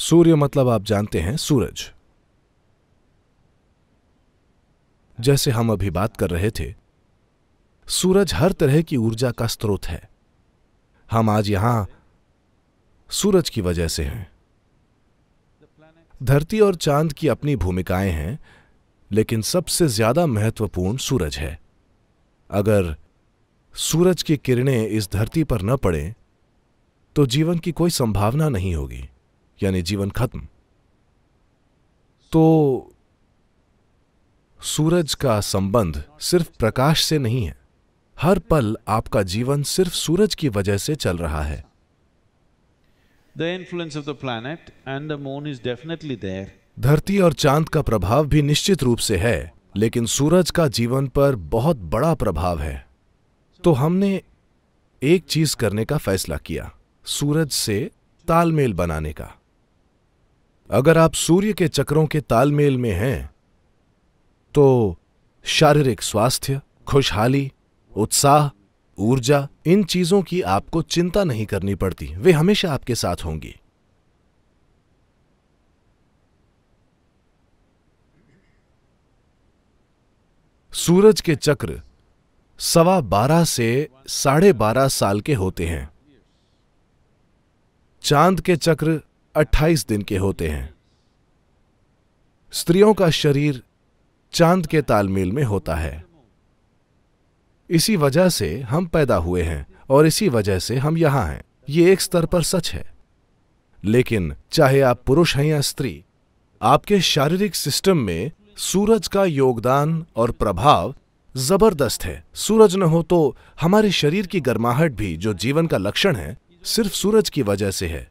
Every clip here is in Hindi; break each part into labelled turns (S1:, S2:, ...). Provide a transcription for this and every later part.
S1: सूर्य मतलब आप जानते हैं सूरज जैसे हम अभी बात कर रहे थे सूरज हर तरह की ऊर्जा का स्रोत है हम आज यहां सूरज की वजह से हैं धरती और चांद की अपनी भूमिकाएं हैं लेकिन सबसे ज्यादा महत्वपूर्ण सूरज है अगर सूरज की किरणें इस धरती पर न पड़े तो जीवन की कोई संभावना नहीं होगी यानी जीवन खत्म तो सूरज का संबंध सिर्फ प्रकाश से नहीं है हर पल आपका जीवन सिर्फ सूरज की वजह से चल रहा है The influence of the planet and the धरती और चांद का प्रभाव भी निश्चित रूप से है लेकिन सूरज का जीवन पर बहुत बड़ा प्रभाव है तो हमने एक चीज करने का फैसला किया सूरज से तालमेल बनाने का अगर आप सूर्य के चक्रों के तालमेल में हैं तो शारीरिक स्वास्थ्य खुशहाली उत्साह ऊर्जा इन चीजों की आपको चिंता नहीं करनी पड़ती वे हमेशा आपके साथ होंगी सूरज के चक्र सवा बारह से साढ़े बारह साल के होते हैं चांद के चक्र अट्ठाईस दिन के होते हैं स्त्रियों का शरीर चांद के तालमेल में होता है इसी वजह से हम पैदा हुए हैं और इसी वजह से हम यहां हैं ये एक स्तर पर सच है लेकिन चाहे आप पुरुष हैं या स्त्री आपके शारीरिक सिस्टम में सूरज का योगदान और प्रभाव जबरदस्त है सूरज न हो तो हमारे शरीर की गर्माहट भी जो जीवन का लक्षण है सिर्फ सूरज की वजह से है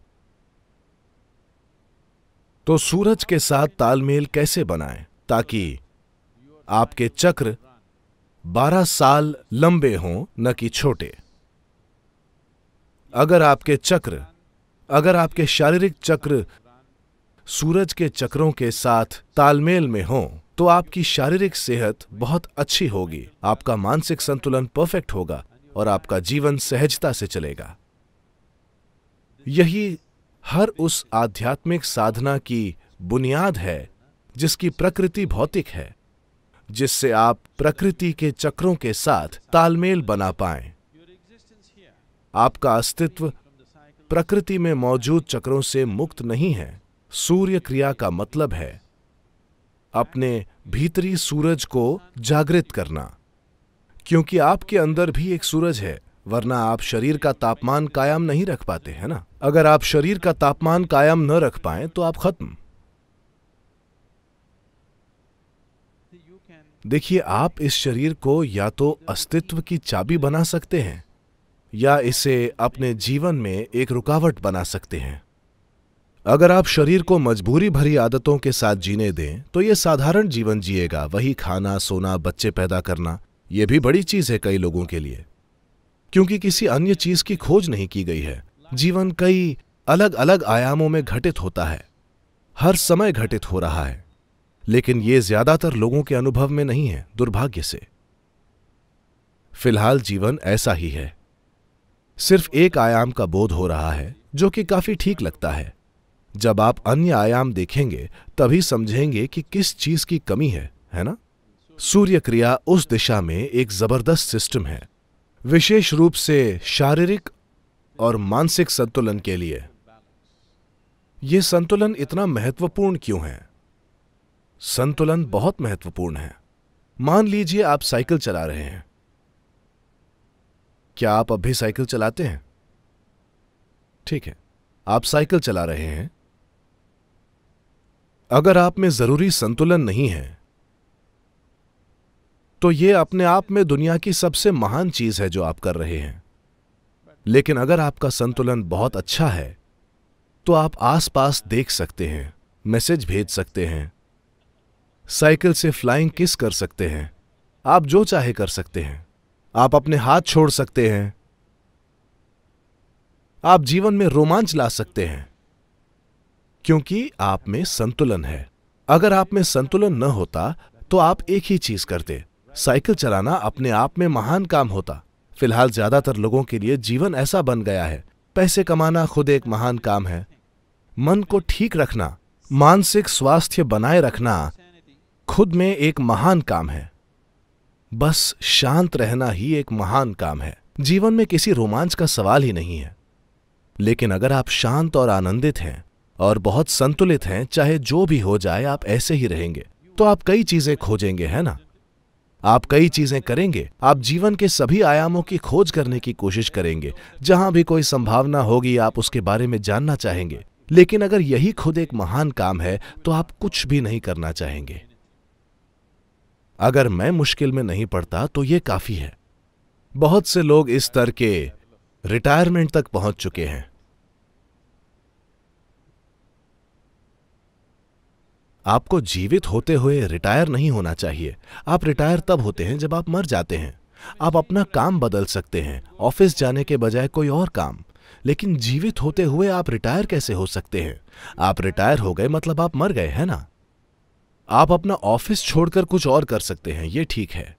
S1: तो सूरज के साथ तालमेल कैसे बनाएं ताकि आपके चक्र 12 साल लंबे हों न कि छोटे अगर आपके चक्र अगर आपके शारीरिक चक्र सूरज के चक्रों के साथ तालमेल में हो तो आपकी शारीरिक सेहत बहुत अच्छी होगी आपका मानसिक संतुलन परफेक्ट होगा और आपका जीवन सहजता से चलेगा यही हर उस आध्यात्मिक साधना की बुनियाद है जिसकी प्रकृति भौतिक है जिससे आप प्रकृति के चक्रों के साथ तालमेल बना पाएं। आपका अस्तित्व प्रकृति में मौजूद चक्रों से मुक्त नहीं है सूर्य क्रिया का मतलब है अपने भीतरी सूरज को जागृत करना क्योंकि आपके अंदर भी एक सूरज है वरना आप शरीर का तापमान कायम नहीं रख पाते हैं ना अगर आप शरीर का तापमान कायम न रख पाए तो आप खत्म देखिए आप इस शरीर को या तो अस्तित्व की चाबी बना सकते हैं या इसे अपने जीवन में एक रुकावट बना सकते हैं अगर आप शरीर को मजबूरी भरी आदतों के साथ जीने दें तो यह साधारण जीवन जिएगा वही खाना सोना बच्चे पैदा करना यह भी बड़ी चीज़ है कई लोगों के लिए क्योंकि किसी अन्य चीज़ की खोज नहीं की गई है जीवन कई अलग अलग आयामों में घटित होता है हर समय घटित हो रहा है लेकिन यह ज्यादातर लोगों के अनुभव में नहीं है दुर्भाग्य से फिलहाल जीवन ऐसा ही है सिर्फ एक आयाम का बोध हो रहा है जो कि काफी ठीक लगता है जब आप अन्य आयाम देखेंगे तभी समझेंगे कि किस चीज की कमी है है ना सूर्य क्रिया उस दिशा में एक जबरदस्त सिस्टम है विशेष रूप से शारीरिक और मानसिक संतुलन के लिए यह संतुलन इतना महत्वपूर्ण क्यों है संतुलन बहुत महत्वपूर्ण है मान लीजिए आप साइकिल चला रहे हैं क्या आप अभी साइकिल चलाते हैं ठीक है आप साइकिल चला रहे हैं अगर आप में जरूरी संतुलन नहीं है तो यह अपने आप में दुनिया की सबसे महान चीज है जो आप कर रहे हैं लेकिन अगर आपका संतुलन बहुत अच्छा है तो आप आसपास देख सकते हैं मैसेज भेज सकते हैं साइकिल से फ्लाइंग किस कर सकते हैं आप जो चाहे कर सकते हैं आप अपने हाथ छोड़ सकते हैं आप जीवन में रोमांच ला सकते हैं क्योंकि आप में संतुलन है अगर आप में संतुलन न होता तो आप एक ही चीज करते साइकिल चलाना अपने आप में महान काम होता फिलहाल ज्यादातर लोगों के लिए जीवन ऐसा बन गया है पैसे कमाना खुद एक महान काम है मन को ठीक रखना मानसिक स्वास्थ्य बनाए रखना खुद में एक महान काम है बस शांत रहना ही एक महान काम है जीवन में किसी रोमांच का सवाल ही नहीं है लेकिन अगर आप शांत और आनंदित हैं और बहुत संतुलित हैं चाहे जो भी हो जाए आप ऐसे ही रहेंगे तो आप कई चीजें खोजेंगे है ना आप कई चीजें करेंगे आप जीवन के सभी आयामों की खोज करने की कोशिश करेंगे जहां भी कोई संभावना होगी आप उसके बारे में जानना चाहेंगे लेकिन अगर यही खुद एक महान काम है तो आप कुछ भी नहीं करना चाहेंगे अगर मैं मुश्किल में नहीं पड़ता तो यह काफी है बहुत से लोग इस तरह के रिटायरमेंट तक पहुंच चुके हैं आपको जीवित होते हुए रिटायर नहीं होना चाहिए आप रिटायर तब होते हैं जब आप मर जाते हैं आप अपना काम बदल सकते हैं ऑफिस जाने के बजाय कोई और काम लेकिन जीवित होते हुए आप रिटायर कैसे हो सकते हैं आप रिटायर हो गए मतलब आप मर गए है ना आप अपना ऑफिस छोड़कर कुछ और कर सकते हैं ये ठीक है